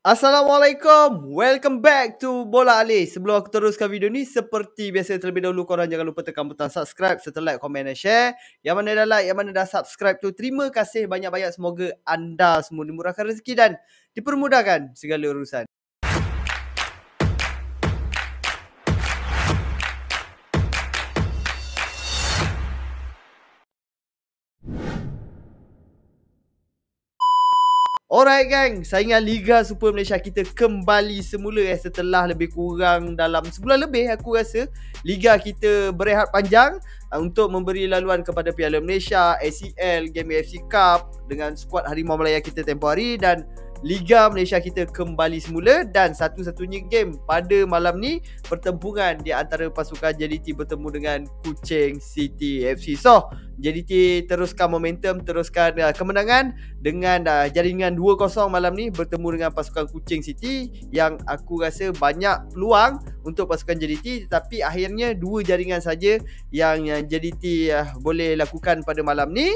Assalamualaikum, welcome back to Bola ali. Sebelum aku teruskan video ni, seperti biasa terlebih dahulu korang jangan lupa tekan butang subscribe Serta like, komen dan share Yang mana dah like, yang mana dah subscribe tu Terima kasih banyak-banyak semoga anda semua dimurahkan rezeki dan dipermudahkan segala urusan Alright gang, saingan Liga Super Malaysia kita kembali semula eh setelah lebih kurang dalam sebulan lebih aku rasa liga kita berehat panjang uh, untuk memberi laluan kepada Piala Malaysia, ACL, Game AFC Cup dengan skuad Harimau Malaya kita tempoh hari dan Liga Malaysia kita kembali semula dan satu-satunya game pada malam ni pertempuran di antara pasukan JDT bertemu dengan Kuching City FC. So, JDT teruskan momentum teruskan uh, kemenangan dengan uh, jaringan 2-0 malam ni bertemu dengan pasukan Kuching City yang aku rasa banyak peluang untuk pasukan JDT tetapi akhirnya dua jaringan saja yang uh, JDT uh, boleh lakukan pada malam ni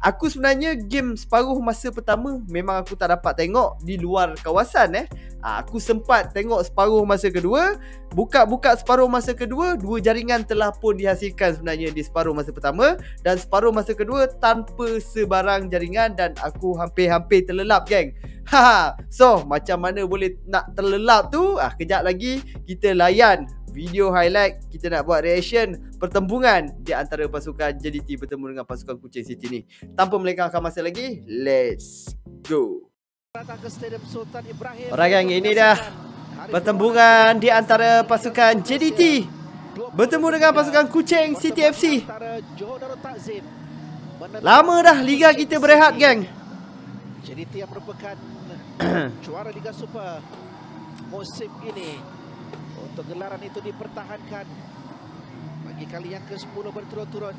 aku sebenarnya game separuh masa pertama memang aku tak dapat tengok di luar kawasan eh uh, aku sempat tengok separuh masa kedua buka-buka separuh masa kedua dua jaringan telah pun dihasilkan sebenarnya di separuh masa pertama dan separuh masa kedua tanpa sebarang jaringan dan aku hampir-hampir terlelap geng. Ha. So, macam mana boleh nak terlelap tu? Ah, kejap lagi kita layan video highlight kita nak buat reaction pertembungan di antara pasukan JDT bertemu dengan pasukan Kuching City ni. Tanpa melengahkan masa lagi, let's go. Orang yang ini dah pertembungan di antara pasukan JDT bertemu dengan pasukan Kucing City FC. Lama dah liga kita berehat, Gang. Jadi tiap merupakan juara Liga Super musim ini. Untuk gelaran itu dipertahankan bagi kali yang ke-10 berturut-turut.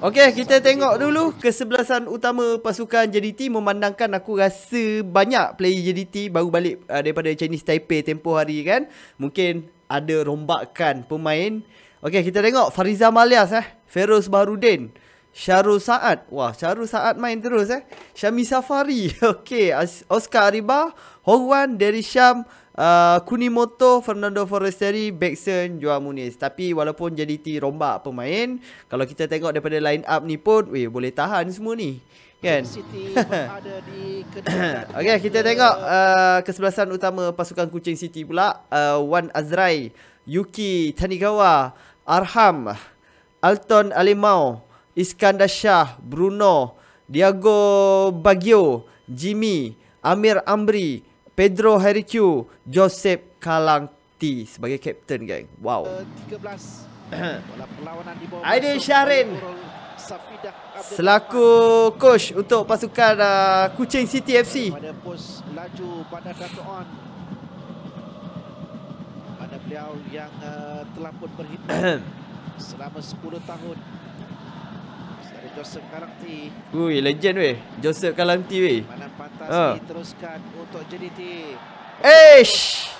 Okey, kita tengok dulu kesebelasan utama pasukan JDT memandangkan aku rasa banyak player JDT baru balik uh, daripada Chinese Taipei tempoh hari kan. Mungkin ada rombakan pemain. Okey, kita tengok Fariza Malias eh. Feroz Baharudin. Syarul Saad. Wah, Syarul Saad main terus eh. Syami Safari. Okey, Oscar Ariba. Hongwan, Derisham. Uh, Kunimoto, Fernando Forestieri, Bexen, Juan Muniz. Tapi walaupun JDT rombak pemain, kalau kita tengok daripada line up ni pun, weh, boleh tahan semua ni kan Okay kita tengok uh, kesebelasan utama pasukan Kucing City pula uh, Wan Azrai, Yuki Tanigawa, Arham, Alton Alimau, Iskandar Shah, Bruno, Diago Bagio, Jimmy, Amir Amri, Pedro Hariku, Joseph Kalangti sebagai kapten geng. Wow. 13. Bola Syahrin selaku coach untuk pasukan uh, Kuching City FC pada pos laju pada satu on pada beliau yang uh, telah pun berkhidmat selama 10 tahun dari Joseph Kalamti Ui, legend weh Joseph Kalamti weh Malam pantas oh. Ah. diteruskan untuk JDT Eish! Eh,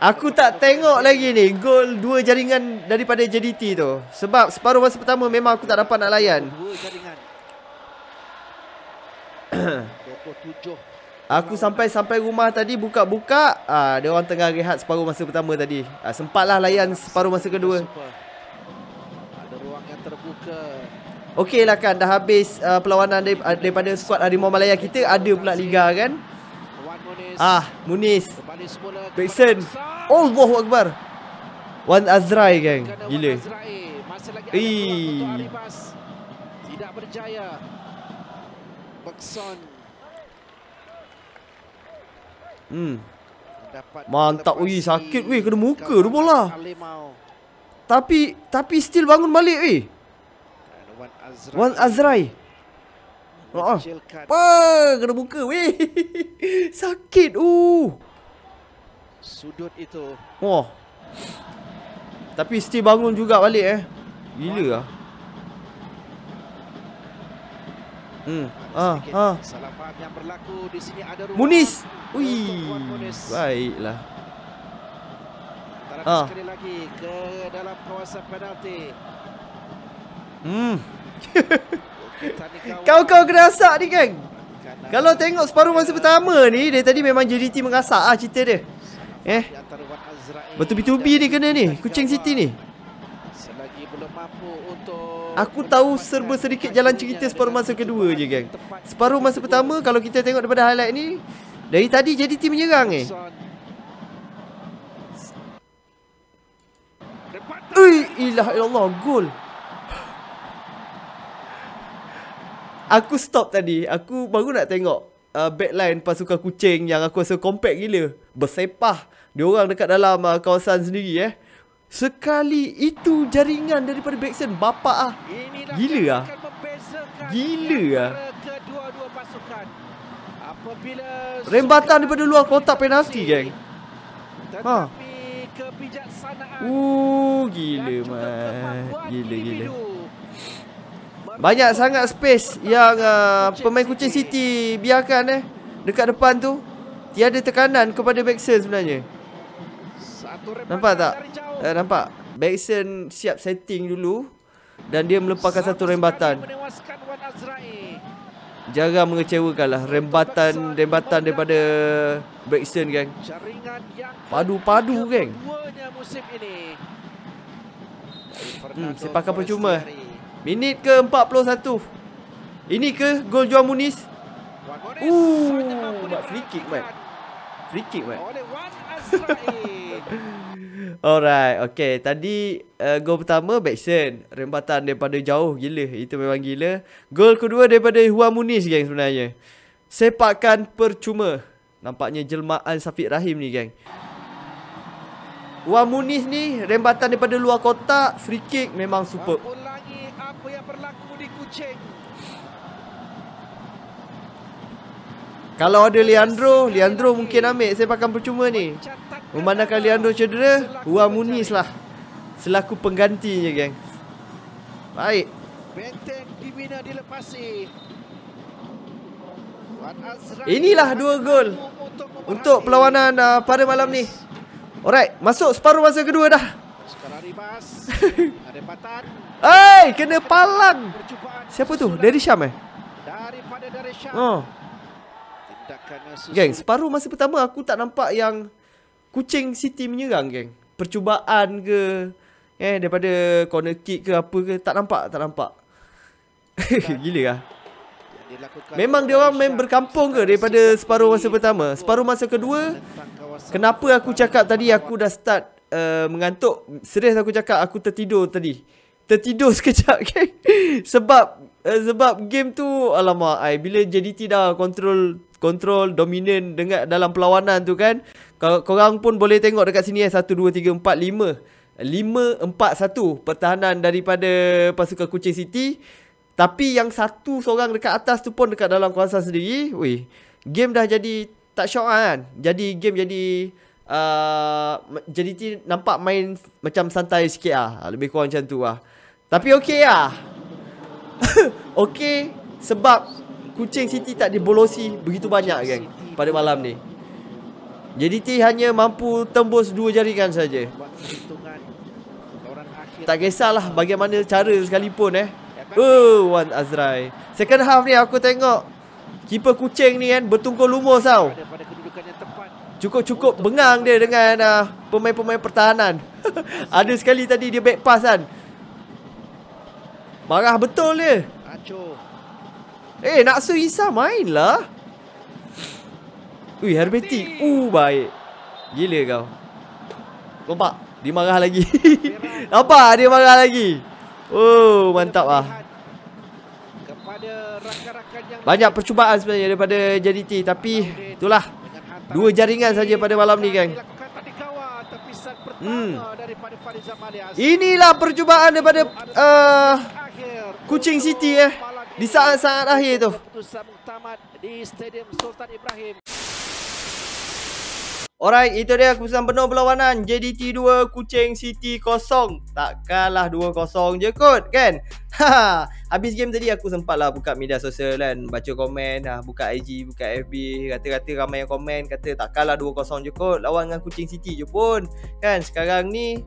Aku tak tengok lagi ni Gol dua jaringan daripada JDT tu Sebab separuh masa pertama memang aku tak dapat nak layan Aku sampai sampai rumah tadi buka-buka ah, Dia orang tengah rehat separuh masa pertama tadi ah, Sempatlah layan separuh masa kedua Ada ruang yang terbuka Okey lah kan dah habis uh, perlawanan daripada skuad Harimau Malaya kita ada pula liga kan. Ah, Munis. Jackson. Allahu Akbar. Wan Azrai gang. Gila. Azrai. Tidak berjaya. Bakson. Hmm. Mantap Ui sakit weh kena muka tu bola. Tapi tapi still bangun balik weh. Wan Azrai. Wan Azrai. Ha. Oh. Apa? Kena buka weh. Sakit uh. Sudut itu. Wah. Tapi still bangun juga balik eh. Gila ah. Hmm. Ah, ah. Kesalahan ah. yang berlaku di sini ada ruang. Munis. Ui. Baiklah. Tarik ah. sekali lagi ke dalam kawasan penalti. Hmm. Kau kau kena asak ni kan Kalau tengok separuh masa pertama ni Dia tadi memang JDT mengasak lah cerita dia Eh betul Bertubi-tubi ni kena ni Kucing City ni Aku tahu serba sedikit jalan cerita separuh masa kedua je geng Separuh masa pertama kalau kita tengok daripada highlight ni Dari tadi JDT menyerang eh Ui, ilah ilallah, ya gol aku stop tadi. Aku baru nak tengok uh, backline pasukan kucing yang aku rasa compact gila. Bersepah. orang dekat dalam uh, kawasan sendiri eh. Sekali itu jaringan daripada Backson bapak ah. Gila ah. Gila ah. Kedua-dua pasukan. Apabila rembatan daripada luar kotak penalti geng. Ha. Uh gila man. Gila gila. Individu. Banyak sangat space yang uh, pemain Kuching City biarkan eh dekat depan tu. Tiada tekanan kepada Bexen sebenarnya. Nampak tak? Eh, nampak. Bexen siap setting dulu dan dia melepaskan satu rembatan. Jaga mengecewakan lah rembatan rembatan daripada Bexen gang. Padu-padu gang. Hmm, sepakan percuma. Minit ke 41 Ini ke gol Juan Muniz Ooh, buat free kick buat Free kick buat Alright, okay Tadi uh, gol pertama Backson Rembatan daripada jauh gila Itu memang gila Gol kedua daripada Juan Muniz geng sebenarnya Sepakan percuma Nampaknya jelmaan Safiq Rahim ni geng Juan Muniz ni Rembatan daripada luar kotak Free kick memang superb apa yang berlaku di Kuching. Kalau ada Leandro, Leandro mungkin ambil sepakan percuma ni. Memandangkan Leandro cedera, Huan Muniz lah. Selaku penggantinya, geng. Baik. Benteng dibina dilepasi. Inilah dua gol untuk perlawanan uh, pada malam ni. Alright, masuk separuh masa kedua dah. Hei, kena palang. Siapa tu? Dari Syam eh? Daripada dari Syam. Oh. Geng, separuh masa pertama aku tak nampak yang Kucing City menyerang geng. Percubaan ke eh daripada corner kick ke apa ke tak nampak, tak nampak. Gila ah. Memang dia orang main berkampung ke daripada separuh masa pertama? Separuh masa kedua Kenapa aku cakap tadi aku dah start uh, mengantuk? Serius aku cakap aku tertidur tadi tertidur sekejap kan sebab uh, sebab game tu alamak I bila JDT dah control control dominant dengan dalam perlawanan tu kan kalau korang pun boleh tengok dekat sini eh 1 2 3 4 5 5 4 1 pertahanan daripada pasukan Kucing City tapi yang satu seorang dekat atas tu pun dekat dalam kuasa sendiri weh game dah jadi tak syok lah kan jadi game jadi Uh, ah, jadi nampak main macam santai sikit lah Lebih kurang macam tu lah tapi okey lah Okey Sebab Kucing Siti tak dibolosi Begitu banyak geng Pada malam ni Jadi T hanya mampu Tembus dua jarikan saja. Tak kisahlah Bagaimana cara sekalipun eh ya, kan? Oh Wan Azrai Second half ni aku tengok Keeper kucing ni kan Bertungkul lumus tau Cukup-cukup bengang dia dengan uh, pemain-pemain pertahanan. Ada sekali tadi dia back pass kan. Marah betul dia. Acho. Eh, Naksu Isa mainlah. Ui, Herbeti. Uh, baik. Gila kau. Lompat. Dia marah lagi. Apa? Dia marah lagi. Oh, mantap ah. Banyak percubaan sebenarnya daripada JDT. Tapi, itulah. Dua jaringan saja pada malam ni, geng hmm. Inilah percubaan daripada uh, Kucing City eh di saat-saat akhir tu. Keputusan muktamad di Stadium Sultan Ibrahim. Alright, itu dia keputusan penuh perlawanan JDT2 Kucing City kosong. Takkanlah 2-0 je kot, kan? Ha, ha, habis game tadi aku sempatlah buka media sosial kan, baca komen, ha, buka IG, buka FB, kata-kata ramai yang komen kata takkanlah 2-0 je kot lawan dengan Kucing City je pun. Kan sekarang ni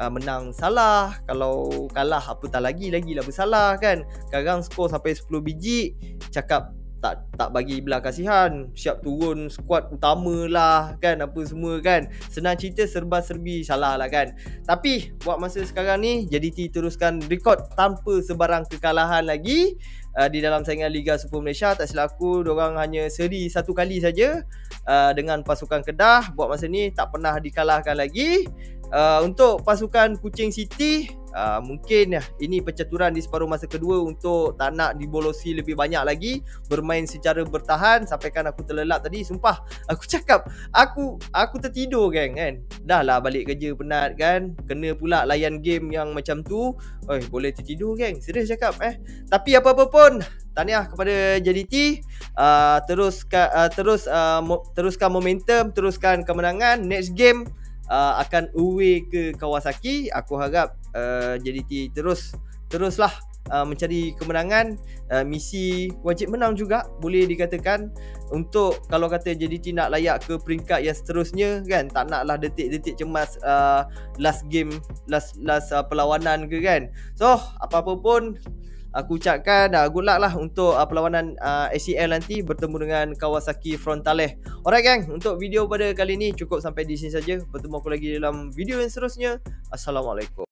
Uh, menang salah kalau kalah apa lagi lagi lah bersalah kan sekarang skor sampai 10 biji cakap tak tak bagi belah kasihan siap turun squad utama lah kan apa semua kan senang cerita serba serbi salah lah kan tapi buat masa sekarang ni JDT teruskan rekod tanpa sebarang kekalahan lagi uh, di dalam saingan Liga Super Malaysia tak silap aku diorang hanya seri satu kali saja uh, dengan pasukan Kedah buat masa ni tak pernah dikalahkan lagi Uh, untuk pasukan Kuching City uh, mungkin ya ini pencaturan di separuh masa kedua untuk tak nak dibolosi lebih banyak lagi bermain secara bertahan sampai kan aku terlelap tadi sumpah aku cakap aku aku tertidur geng kan dah lah balik kerja penat kan kena pula layan game yang macam tu oi boleh tertidur geng serius cakap eh tapi apa-apa pun Tahniah kepada JDT uh, teruskan uh, terus uh, mo- teruskan momentum teruskan kemenangan next game uh, akan Uwe ke Kawasaki aku harap uh, JDT terus teruslah uh, mencari kemenangan uh, misi wajib menang juga boleh dikatakan untuk kalau kata JDT nak layak ke peringkat yang seterusnya kan tak naklah detik-detik cemas uh, last game last last uh, perlawanan ke kan so apa-apa pun aku ucapkan uh, good luck lah untuk uh, perlawanan uh, ACL nanti bertemu dengan Kawasaki Frontale. Alright gang, untuk video pada kali ini cukup sampai di sini saja. Bertemu aku lagi dalam video yang seterusnya. Assalamualaikum.